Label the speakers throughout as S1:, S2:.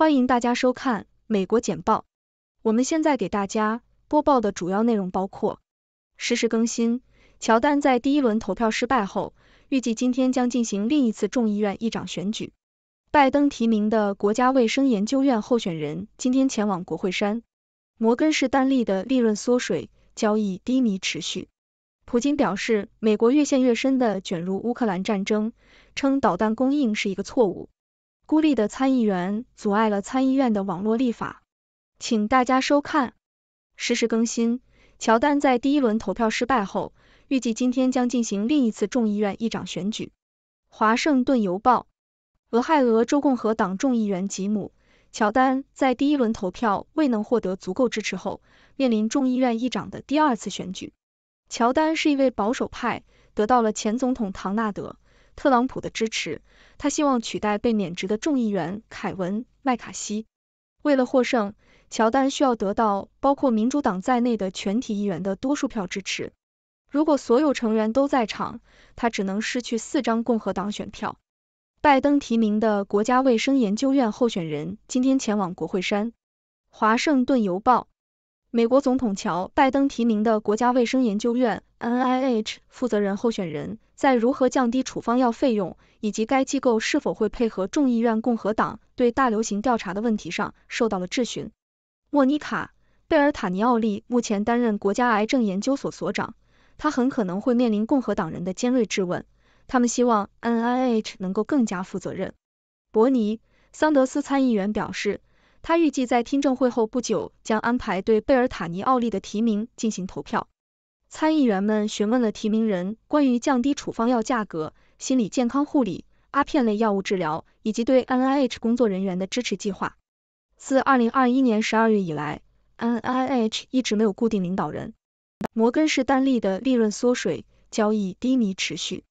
S1: 欢迎大家收看美国简报。我们现在给大家播报的主要内容包括：实时更新，乔丹在第一轮投票失败后，预计今天将进行另一次众议院议长选举。拜登提名的国家卫生研究院候选人今天前往国会山。摩根士丹利的利润缩水，交易低迷持续。普京表示，美国越陷越深的卷入乌克兰战争，称导弹供应是一个错误。孤立的参议员阻碍了参议院的网络立法，请大家收看实时更新。乔丹在第一轮投票失败后，预计今天将进行另一次众议院议长选举。华盛顿邮报，俄亥俄州共和党众议员吉姆·乔丹在第一轮投票未能获得足够支持后，面临众议院议长的第二次选举。乔丹是一位保守派，得到了前总统唐纳德。特朗普的支持，他希望取代被免职的众议员凯文·麦卡锡。为了获胜，乔丹需要得到包括民主党在内的全体议员的多数票支持。如果所有成员都在场，他只能失去四张共和党选票。拜登提名的国家卫生研究院候选人今天前往国会山。华盛顿邮报。美国总统乔拜登提名的国家卫生研究院 （NIH） 负责人候选人，在如何降低处方药费用以及该机构是否会配合众议院共和党对大流行调查的问题上受到了质询。莫妮卡·贝尔塔尼奥利目前担任国家癌症研究所所长，他很可能会面临共和党人的尖锐质问，他们希望 NIH 能够更加负责任。伯尼·桑德斯参议员表示。他预计在听证会后不久将安排对贝尔塔尼奥利的提名进行投票。参议员们询问了提名人关于降低处方药价格、心理健康护理、阿片类药物治疗以及对 N I H 工作人员的支持计划。自二零二一年十二月以来，N I H 一直没有固定领导人。摩根士丹利的利润缩水，交易低迷持续。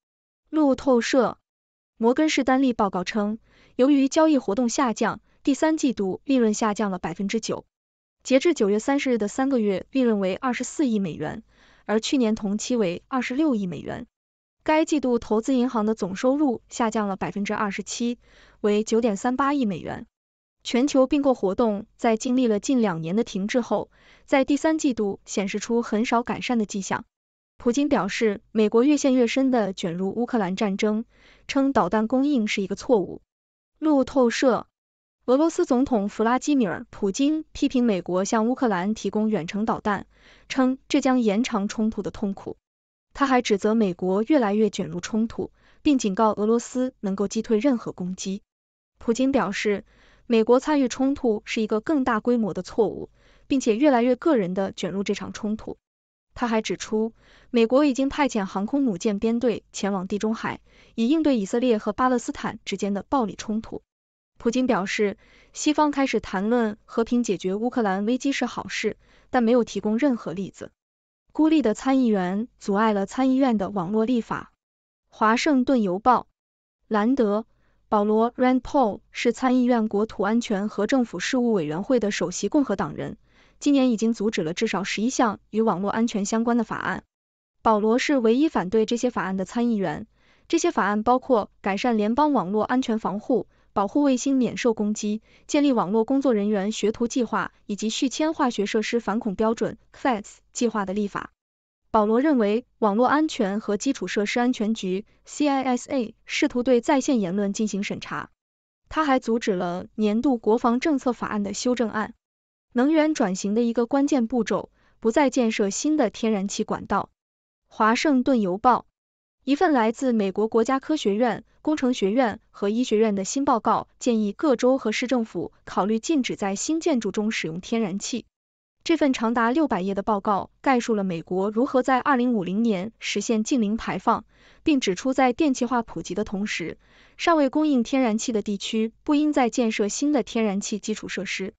S1: 路透社，摩根士丹利报告称，由于交易活动下降。第三季度利润下降了百分之九，截至九月三十日的三个月利润为二十四亿美元，而去年同期为二十六亿美元。该季度投资银行的总收入下降了百分之二十七，为九点三八亿美元。全球并购活动在经历了近两年的停滞后，在第三季度显示出很少改善的迹象。普京表示，美国越陷越深的卷入乌克兰战争，称导弹供应是一个错误。路透社。俄罗斯总统弗拉基米尔·普京批评美国向乌克兰提供远程导弹，称这将延长冲突的痛苦。他还指责美国越来越卷入冲突，并警告俄罗斯能够击退任何攻击。普京表示，美国参与冲突是一个更大规模的错误，并且越来越个人地卷入这场冲突。他还指出，美国已经派遣航空母舰编队前往地中海，以应对以色列和巴勒斯坦之间的暴力冲突。普京表示，西方开始谈论和平解决乌克兰危机是好事，但没有提供任何例子。孤立的参议员阻碍了参议院的网络立法。华盛顿邮报，兰德·保罗 （Rand Paul） 是参议院国土安全和政府事务委员会的首席共和党人，今年已经阻止了至少十一项与网络安全相关的法案。保罗是唯一反对这些法案的参议员。这些法案包括改善联邦网络安全防护。保护卫星免受攻击，建立网络工作人员学徒计划，以及续签化学设施反恐标准 （CFS） 计划的立法。保罗认为，网络安全和基础设施安全局 （CISA） 试图对在线言论进行审查。他还阻止了年度国防政策法案的修正案。能源转型的一个关键步骤，不再建设新的天然气管道。华盛顿邮报。一份来自美国国家科学院、工程学院和医学院的新报告建议各州和市政府考虑禁止在新建筑中使用天然气。这份长达六百页的报告概述了美国如何在二零五零年实现净零排放，并指出在电气化普及的同时，尚未供应天然气的地区不应再建设新的天然气基础设施。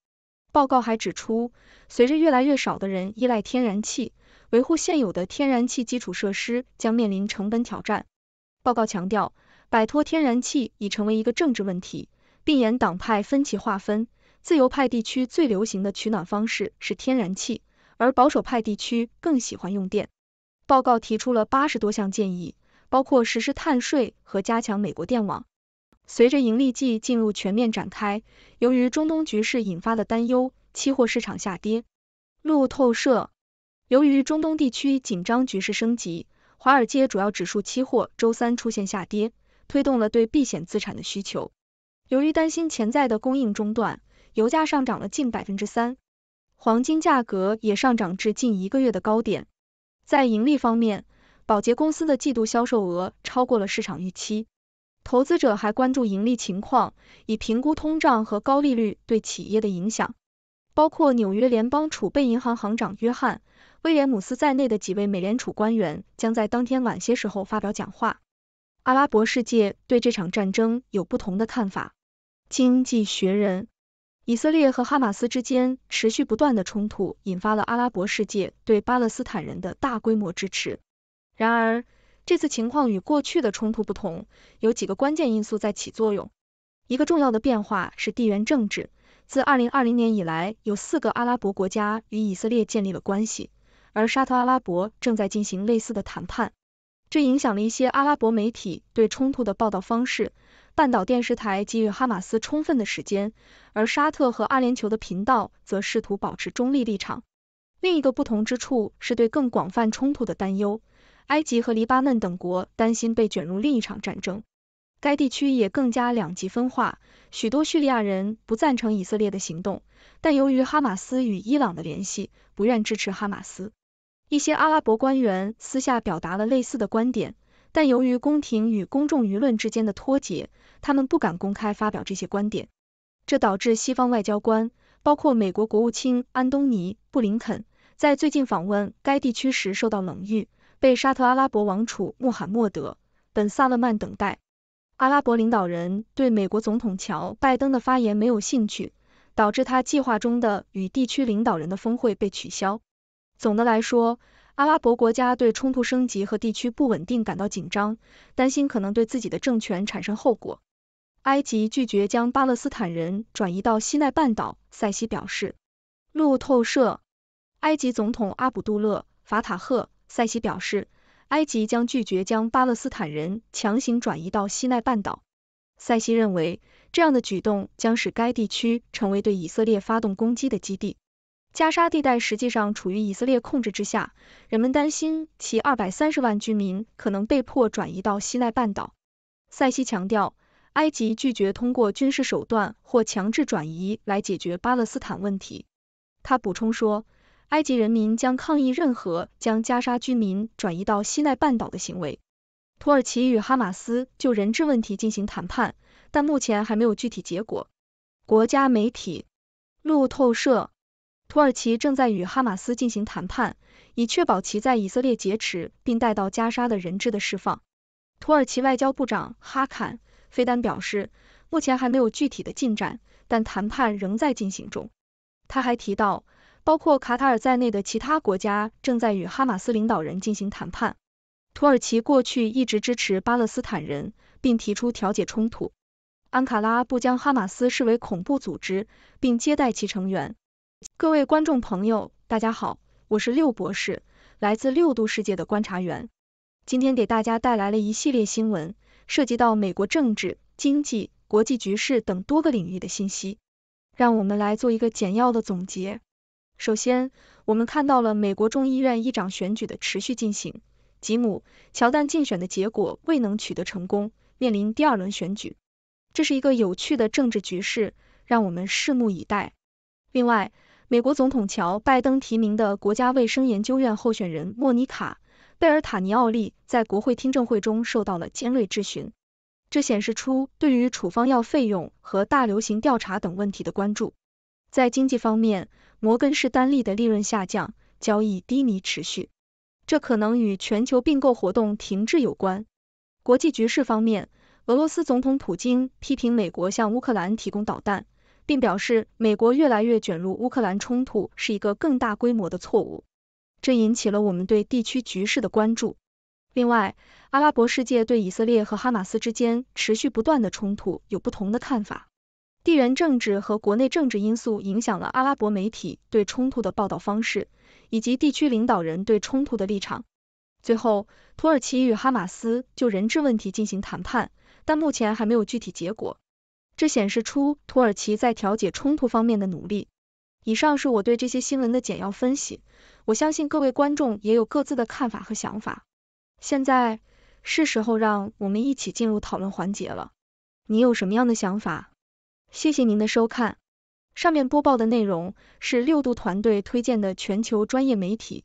S1: 报告还指出，随着越来越少的人依赖天然气。维护现有的天然气基础设施将面临成本挑战。报告强调，摆脱天然气已成为一个政治问题，并沿党派分歧划分。自由派地区最流行的取暖方式是天然气，而保守派地区更喜欢用电。报告提出了八十多项建议，包括实施碳税和加强美国电网。随着盈利季进入全面展开，由于中东局势引发的担忧，期货市场下跌。路透社。由于中东地区紧张局势升级，华尔街主要指数期货周三出现下跌，推动了对避险资产的需求。由于担心潜在的供应中断，油价上涨了近百分之三，黄金价格也上涨至近一个月的高点。在盈利方面，宝洁公司的季度销售额超过了市场预期。投资者还关注盈利情况，以评估通胀和高利率对企业的影响，包括纽约联邦储备银行行长约翰。威廉姆斯在内的几位美联储官员将在当天晚些时候发表讲话。阿拉伯世界对这场战争有不同的看法。经济学人：以色列和哈马斯之间持续不断的冲突引发了阿拉伯世界对巴勒斯坦人的大规模支持。然而，这次情况与过去的冲突不同，有几个关键因素在起作用。一个重要的变化是地缘政治。自2020年以来，有四个阿拉伯国家与以色列建立了关系。而沙特阿拉伯正在进行类似的谈判，这影响了一些阿拉伯媒体对冲突的报道方式。半岛电视台给予哈马斯充分的时间，而沙特和阿联酋的频道则试图保持中立立场。另一个不同之处是对更广泛冲突的担忧。埃及和黎巴嫩等国担心被卷入另一场战争。该地区也更加两极分化，许多叙利亚人不赞成以色列的行动，但由于哈马斯与伊朗的联系，不愿支持哈马斯。一些阿拉伯官员私下表达了类似的观点，但由于宫廷与公众舆论之间的脱节，他们不敢公开发表这些观点。这导致西方外交官，包括美国国务卿安东尼·布林肯，在最近访问该地区时受到冷遇，被沙特阿拉伯王储穆罕默德·本·萨勒曼等待。阿拉伯领导人对美国总统乔·拜登的发言没有兴趣，导致他计划中的与地区领导人的峰会被取消。总的来说，阿拉伯国家对冲突升级和地区不稳定感到紧张，担心可能对自己的政权产生后果。埃及拒绝将巴勒斯坦人转移到西奈半岛，塞西表示。路透社，埃及总统阿卜杜勒·法塔赫·塞西表示，埃及将拒绝将巴勒斯坦人强行转移到西奈半岛。塞西认为，这样的举动将使该地区成为对以色列发动攻击的基地。加沙地带实际上处于以色列控制之下，人们担心其二百三十万居民可能被迫转移到西奈半岛。塞西强调，埃及拒绝通过军事手段或强制转移来解决巴勒斯坦问题。他补充说，埃及人民将抗议任何将加沙居民转移到西奈半岛的行为。土耳其与哈马斯就人质问题进行谈判，但目前还没有具体结果。国家媒体，路透社。土耳其正在与哈马斯进行谈判，以确保其在以色列劫持并带到加沙的人质的释放。土耳其外交部长哈坎·菲丹表示，目前还没有具体的进展，但谈判仍在进行中。他还提到，包括卡塔尔在内的其他国家正在与哈马斯领导人进行谈判。土耳其过去一直支持巴勒斯坦人，并提出调解冲突。安卡拉不将哈马斯视为恐怖组织，并接待其成员。各位观众朋友，大家好，我是六博士，来自六度世界的观察员。今天给大家带来了一系列新闻，涉及到美国政治、经济、国际局势等多个领域的信息。让我们来做一个简要的总结。首先，我们看到了美国众议院议长选举的持续进行，吉姆·乔丹竞选的结果未能取得成功，面临第二轮选举。这是一个有趣的政治局势，让我们拭目以待。另外，美国总统乔·拜登提名的国家卫生研究院候选人莫妮卡·贝尔塔尼奥利在国会听证会中受到了尖锐质询，这显示出对于处方药费用和大流行调查等问题的关注。在经济方面，摩根士丹利的利润下降，交易低迷持续，这可能与全球并购活动停滞有关。国际局势方面，俄罗斯总统普京批评美国向乌克兰提供导弹。并表示，美国越来越卷入乌克兰冲突是一个更大规模的错误，这引起了我们对地区局势的关注。另外，阿拉伯世界对以色列和哈马斯之间持续不断的冲突有不同的看法。地缘政治和国内政治因素影响了阿拉伯媒体对冲突的报道方式，以及地区领导人对冲突的立场。最后，土耳其与哈马斯就人质问题进行谈判，但目前还没有具体结果。这显示出土耳其在调解冲突方面的努力。以上是我对这些新闻的简要分析，我相信各位观众也有各自的看法和想法。现在是时候让我们一起进入讨论环节了。你有什么样的想法？谢谢您的收看。上面播报的内容是六度团队推荐的全球专业媒体。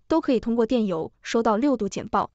S1: 都可以通过电邮收到六度简报。